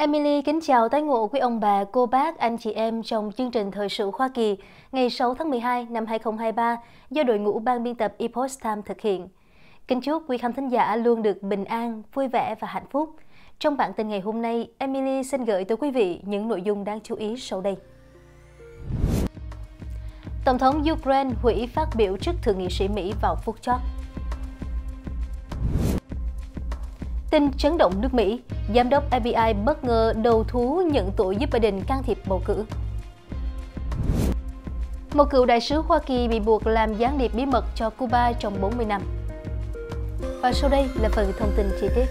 Emily kính chào tái ngộ quý ông bà, cô bác, anh chị em trong chương trình Thời sự Hoa Kỳ ngày 6 tháng 12 năm 2023 do đội ngũ ban biên tập Epoch Time thực hiện. Kính chúc quý khán thính giả luôn được bình an, vui vẻ và hạnh phúc. Trong bản tin ngày hôm nay, Emily xin gửi tới quý vị những nội dung đáng chú ý sau đây. Tổng thống Ukraine hủy phát biểu trước Thượng nghị sĩ Mỹ vào phút chót. Tin chấn động nước Mỹ, giám đốc FBI bất ngờ đầu thú nhận tội giúp Biden can thiệp bầu cử. Một cựu đại sứ Hoa Kỳ bị buộc làm gián điệp bí mật cho Cuba trong 40 năm. Và sau đây là phần thông tin chi tiết.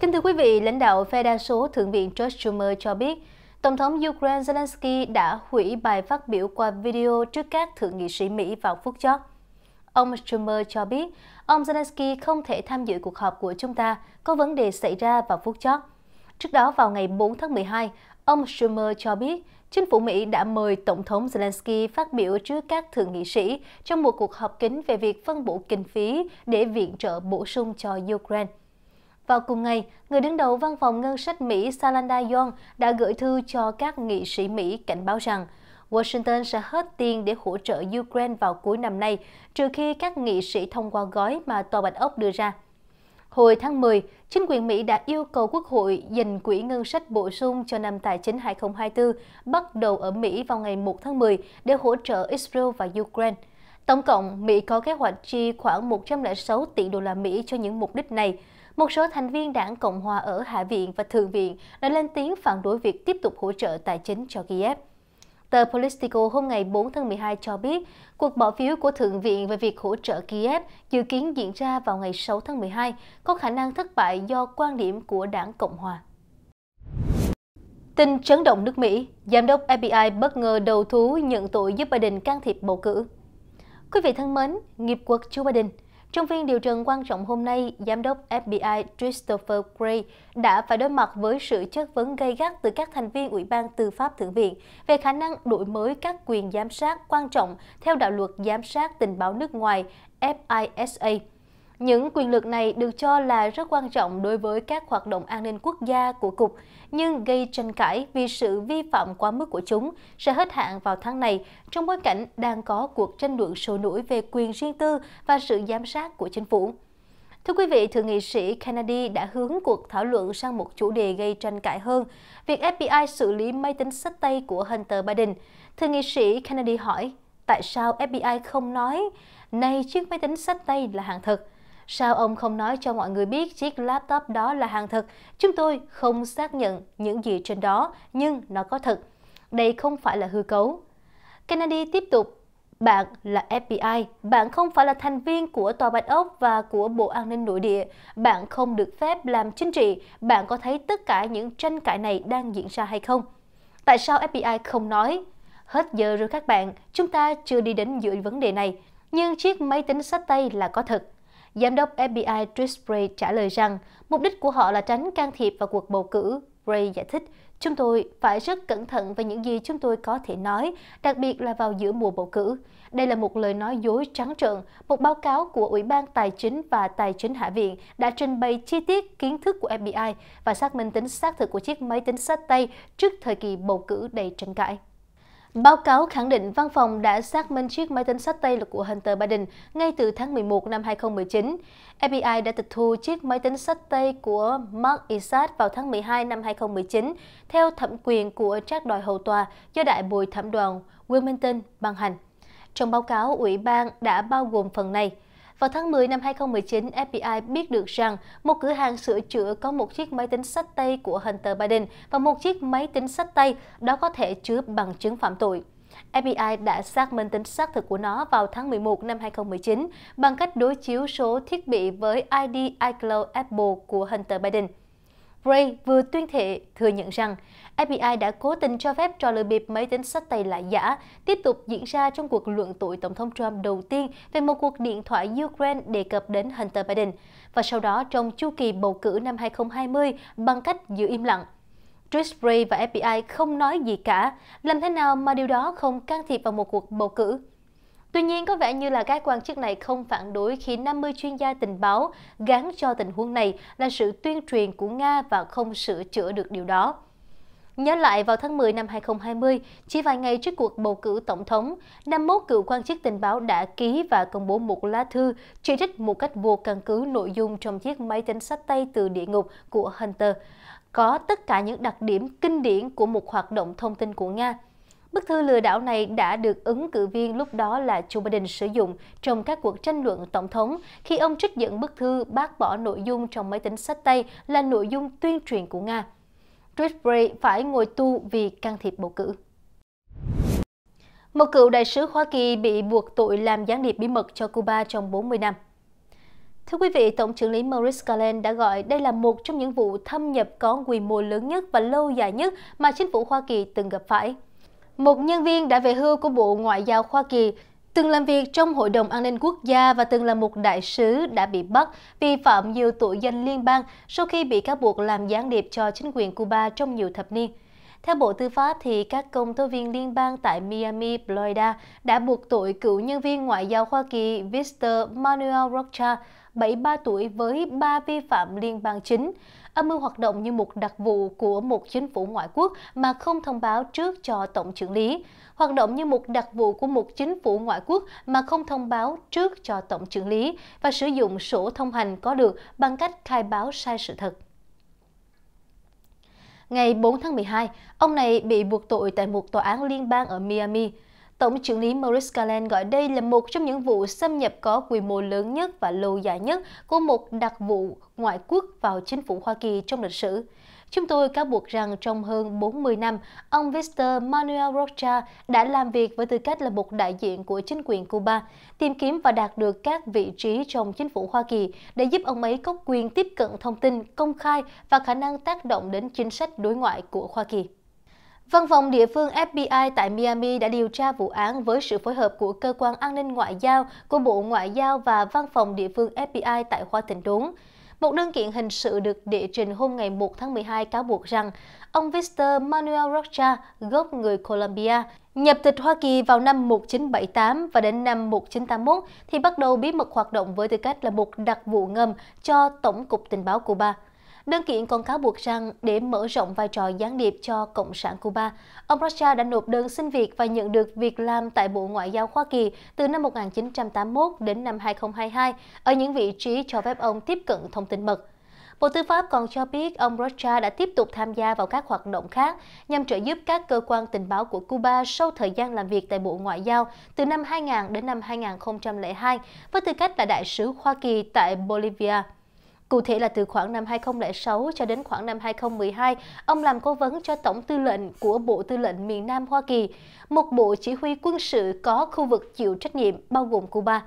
Kính thưa quý vị, lãnh đạo phe đa số Thượng viện George Schumer cho biết, Tổng thống Ukraine Zelensky đã hủy bài phát biểu qua video trước các thượng nghị sĩ Mỹ vào phút chót. Ông Schumer cho biết, ông Zelensky không thể tham dự cuộc họp của chúng ta, có vấn đề xảy ra vào phút chót. Trước đó vào ngày 4 tháng 12, ông Schumer cho biết chính phủ Mỹ đã mời Tổng thống Zelensky phát biểu trước các thượng nghị sĩ trong một cuộc họp kín về việc phân bổ kinh phí để viện trợ bổ sung cho Ukraine. Vào cùng ngày, người đứng đầu văn phòng ngân sách Mỹ Salanda Young đã gửi thư cho các nghị sĩ Mỹ cảnh báo rằng – Washington sẽ hết tiền để hỗ trợ Ukraine vào cuối năm nay, trừ khi các nghị sĩ thông qua gói mà Tòa Bạch Ốc đưa ra. Hồi tháng 10, chính quyền Mỹ đã yêu cầu Quốc hội dành quỹ ngân sách bổ sung cho năm tài chính 2024 bắt đầu ở Mỹ vào ngày 1 tháng 10 để hỗ trợ Israel và Ukraine. Tổng cộng, Mỹ có kế hoạch chi khoảng 106 tỷ đô la Mỹ cho những mục đích này. Một số thành viên đảng Cộng hòa ở Hạ viện và Thượng viện đã lên tiếng phản đối việc tiếp tục hỗ trợ tài chính cho Kiev. Tờ Politico hôm ngày 4 tháng 12 cho biết, cuộc bỏ phiếu của Thượng viện về việc hỗ trợ Kiev dự kiến diễn ra vào ngày 6 tháng 12 có khả năng thất bại do quan điểm của đảng Cộng hòa. Tin chấn động nước Mỹ, Giám đốc FBI bất ngờ đầu thú nhận tội giúp Biden can thiệp bầu cử. Quý vị thân mến, nghiệp quật Joe Biden – trong phiên điều trần quan trọng hôm nay, Giám đốc FBI Christopher Gray đã phải đối mặt với sự chất vấn gay gắt từ các thành viên Ủy ban Tư pháp Thượng viện về khả năng đổi mới các quyền giám sát quan trọng theo đạo luật giám sát tình báo nước ngoài FISA những quyền lực này được cho là rất quan trọng đối với các hoạt động an ninh quốc gia của Cục, nhưng gây tranh cãi vì sự vi phạm quá mức của chúng sẽ hết hạn vào tháng này trong bối cảnh đang có cuộc tranh luận sôi nổi về quyền riêng tư và sự giám sát của chính phủ. Thưa quý vị, Thượng nghị sĩ Kennedy đã hướng cuộc thảo luận sang một chủ đề gây tranh cãi hơn, việc FBI xử lý máy tính sách tay của Hunter Biden. Thượng nghị sĩ Kennedy hỏi, tại sao FBI không nói, này chiếc máy tính sách tay là hàng thật? Sao ông không nói cho mọi người biết chiếc laptop đó là hàng thật? Chúng tôi không xác nhận những gì trên đó, nhưng nó có thật. Đây không phải là hư cấu. Kennedy tiếp tục bạn là FBI, bạn không phải là thành viên của Tòa Bạch Ốc và của Bộ An ninh Nội địa, bạn không được phép làm chính trị, bạn có thấy tất cả những tranh cãi này đang diễn ra hay không? Tại sao FBI không nói? Hết giờ rồi các bạn, chúng ta chưa đi đến giữa vấn đề này, nhưng chiếc máy tính sách tay là có thật. Giám đốc FBI Trish Bray trả lời rằng mục đích của họ là tránh can thiệp vào cuộc bầu cử. Bray giải thích, chúng tôi phải rất cẩn thận về những gì chúng tôi có thể nói, đặc biệt là vào giữa mùa bầu cử. Đây là một lời nói dối trắng trợn. Một báo cáo của Ủy ban Tài chính và Tài chính Hạ viện đã trình bày chi tiết kiến thức của FBI và xác minh tính xác thực của chiếc máy tính sách tay trước thời kỳ bầu cử đầy tranh cãi. Báo cáo khẳng định văn phòng đã xác minh chiếc máy tính sách tay là của Hunter Biden ngay từ tháng 11 năm 2019. FBI đã tịch thu chiếc máy tính sách tay của Mark Isaac vào tháng 12 năm 2019 theo thẩm quyền của trác đòi hầu tòa do đại bồi thẩm đoàn Wilmington ban hành. Trong báo cáo, ủy ban đã bao gồm phần này – vào tháng 10 năm 2019, FBI biết được rằng một cửa hàng sửa chữa có một chiếc máy tính sách tay của Hunter Biden và một chiếc máy tính sách tay đó có thể chứa bằng chứng phạm tội. FBI đã xác minh tính xác thực của nó vào tháng 11 năm 2019 bằng cách đối chiếu số thiết bị với ID iCloud Apple của Hunter Biden. Ray vừa tuyên thệ thừa nhận rằng FBI đã cố tình cho phép trò lừa bịp máy tính sách tay lại giả tiếp tục diễn ra trong cuộc luận tội Tổng thống Trump đầu tiên về một cuộc điện thoại Ukraine đề cập đến Hunter Biden, và sau đó trong chu kỳ bầu cử năm 2020 bằng cách giữ im lặng. Trish Ray và FBI không nói gì cả, làm thế nào mà điều đó không can thiệp vào một cuộc bầu cử? Tuy nhiên, có vẻ như là các quan chức này không phản đối khi 50 chuyên gia tình báo gán cho tình huống này là sự tuyên truyền của Nga và không sửa chữa được điều đó. Nhớ lại vào tháng 10 năm 2020, chỉ vài ngày trước cuộc bầu cử tổng thống, 51 cựu quan chức tình báo đã ký và công bố một lá thư chỉ trích một cách vô căn cứ nội dung trong chiếc máy tính sách tay từ địa ngục của Hunter, có tất cả những đặc điểm kinh điển của một hoạt động thông tin của Nga. Bức thư lừa đảo này đã được ứng cử viên lúc đó là Joe Biden sử dụng trong các cuộc tranh luận tổng thống khi ông trích dẫn bức thư bác bỏ nội dung trong máy tính sách tay là nội dung tuyên truyền của Nga. Tewkesbury phải ngồi tu vì can thiệp bầu cử. Một cựu đại sứ Hoa Kỳ bị buộc tội làm gián điệp bí mật cho Cuba trong 40 năm. Thưa quý vị, Tổng trưởng lý Maurice Galen đã gọi đây là một trong những vụ thâm nhập có quy mô lớn nhất và lâu dài nhất mà chính phủ Hoa Kỳ từng gặp phải. Một nhân viên đã về hưu của Bộ Ngoại giao Hoa Kỳ từng làm việc trong Hội đồng An ninh Quốc gia và từng là một đại sứ đã bị bắt vi phạm nhiều tội danh liên bang sau khi bị cáo buộc làm gián điệp cho chính quyền Cuba trong nhiều thập niên. Theo Bộ Tư pháp, thì các công tố viên liên bang tại Miami, Florida đã buộc tội cựu nhân viên ngoại giao Hoa Kỳ Victor Manuel Rocha 73 tuổi với 3 vi phạm liên bang chính. Âm mưu hoạt động như một đặc vụ của một chính phủ ngoại quốc mà không thông báo trước cho Tổng trưởng lý. Hoạt động như một đặc vụ của một chính phủ ngoại quốc mà không thông báo trước cho Tổng trưởng lý và sử dụng sổ thông hành có được bằng cách khai báo sai sự thật ngày 4 tháng 12, ông này bị buộc tội tại một tòa án liên bang ở Miami. Tổng trưởng lý Maurice Galen gọi đây là một trong những vụ xâm nhập có quy mô lớn nhất và lâu dài nhất của một đặc vụ ngoại quốc vào chính phủ Hoa Kỳ trong lịch sử. Chúng tôi cáo buộc rằng trong hơn 40 năm, ông Victor Manuel Rocha đã làm việc với tư cách là một đại diện của chính quyền Cuba, tìm kiếm và đạt được các vị trí trong chính phủ Hoa Kỳ để giúp ông ấy có quyền tiếp cận thông tin công khai và khả năng tác động đến chính sách đối ngoại của Hoa Kỳ. Văn phòng địa phương FBI tại Miami đã điều tra vụ án với sự phối hợp của Cơ quan An ninh Ngoại giao của Bộ Ngoại giao và Văn phòng địa phương FBI tại Hoa Thịnh Đốn. Một đơn kiện hình sự được đệ trình hôm ngày 1 tháng 12 cáo buộc rằng ông Victor Manuel Rocha, gốc người Colombia, nhập tịch Hoa Kỳ vào năm 1978 và đến năm 1981 thì bắt đầu bí mật hoạt động với tư cách là một đặc vụ ngầm cho Tổng cục Tình báo Cuba. Đơn kiện còn cáo buộc rằng để mở rộng vai trò gián điệp cho Cộng sản Cuba, ông Rocha đã nộp đơn xin việc và nhận được việc làm tại Bộ Ngoại giao Hoa Kỳ từ năm 1981 đến năm 2022 ở những vị trí cho phép ông tiếp cận thông tin mật. Bộ Tư pháp còn cho biết ông Rocha đã tiếp tục tham gia vào các hoạt động khác nhằm trợ giúp các cơ quan tình báo của Cuba sau thời gian làm việc tại Bộ Ngoại giao từ năm 2000 đến năm 2002 với tư cách là đại sứ Hoa Kỳ tại Bolivia. Cụ thể là từ khoảng năm 2006 cho đến khoảng năm 2012, ông làm cố vấn cho Tổng tư lệnh của Bộ Tư lệnh miền Nam Hoa Kỳ, một bộ chỉ huy quân sự có khu vực chịu trách nhiệm bao gồm Cuba.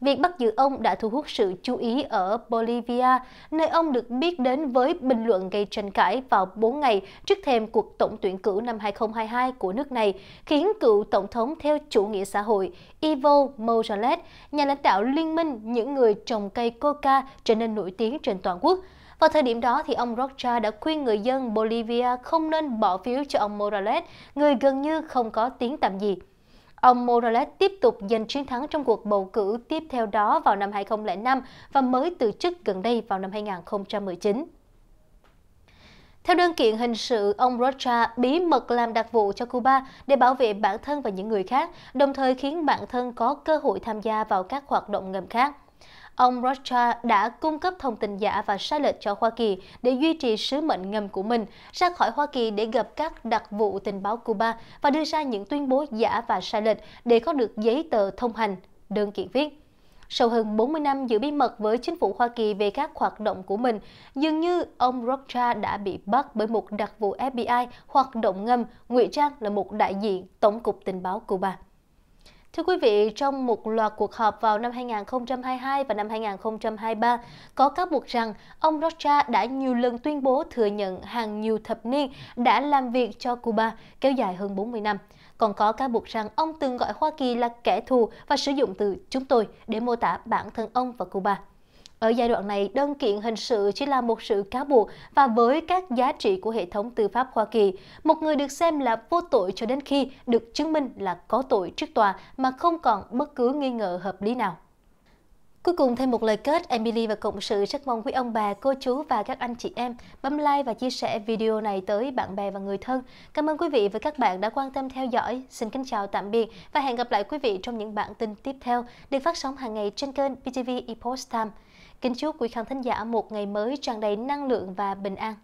Việc bắt giữ ông đã thu hút sự chú ý ở Bolivia, nơi ông được biết đến với bình luận gây tranh cãi vào 4 ngày trước thềm cuộc tổng tuyển cử năm 2022 của nước này, khiến cựu tổng thống theo chủ nghĩa xã hội Evo Morales, nhà lãnh đạo liên minh những người trồng cây coca trở nên nổi tiếng trên toàn quốc. Vào thời điểm đó, thì ông Rocha đã khuyên người dân Bolivia không nên bỏ phiếu cho ông Morales, người gần như không có tiếng tạm gì. Ông Morales tiếp tục giành chiến thắng trong cuộc bầu cử tiếp theo đó vào năm 2005 và mới từ chức gần đây vào năm 2019. Theo đơn kiện hình sự, ông Rocha bí mật làm đặc vụ cho Cuba để bảo vệ bản thân và những người khác, đồng thời khiến bản thân có cơ hội tham gia vào các hoạt động ngầm khác. Ông Rothschild đã cung cấp thông tin giả và sai lệch cho Hoa Kỳ để duy trì sứ mệnh ngầm của mình, ra khỏi Hoa Kỳ để gặp các đặc vụ tình báo Cuba và đưa ra những tuyên bố giả và sai lệch để có được giấy tờ thông hành, đơn kiện viết. Sau hơn 40 năm giữ bí mật với chính phủ Hoa Kỳ về các hoạt động của mình, dường như ông Rocha đã bị bắt bởi một đặc vụ FBI hoạt động ngầm, ngụy trang là một đại diện Tổng cục Tình báo Cuba. Thưa quý vị, trong một loạt cuộc họp vào năm 2022 và năm 2023, có cáo buộc rằng ông Rocha đã nhiều lần tuyên bố thừa nhận hàng nhiều thập niên đã làm việc cho Cuba kéo dài hơn 40 năm. Còn có cáo buộc rằng ông từng gọi Hoa Kỳ là kẻ thù và sử dụng từ chúng tôi để mô tả bản thân ông và Cuba. Ở giai đoạn này, đơn kiện hình sự chỉ là một sự cáo buộc và với các giá trị của hệ thống tư pháp Hoa Kỳ, một người được xem là vô tội cho đến khi được chứng minh là có tội trước tòa mà không còn bất cứ nghi ngờ hợp lý nào. Cuối cùng thêm một lời kết, Emily và Cộng sự rất mong quý ông bà, cô chú và các anh chị em bấm like và chia sẻ video này tới bạn bè và người thân. Cảm ơn quý vị và các bạn đã quan tâm theo dõi. Xin kính chào tạm biệt và hẹn gặp lại quý vị trong những bản tin tiếp theo được phát sóng hàng ngày trên kênh BTV Epost Time. Kính chúc quý khán thính giả một ngày mới tràn đầy năng lượng và bình an.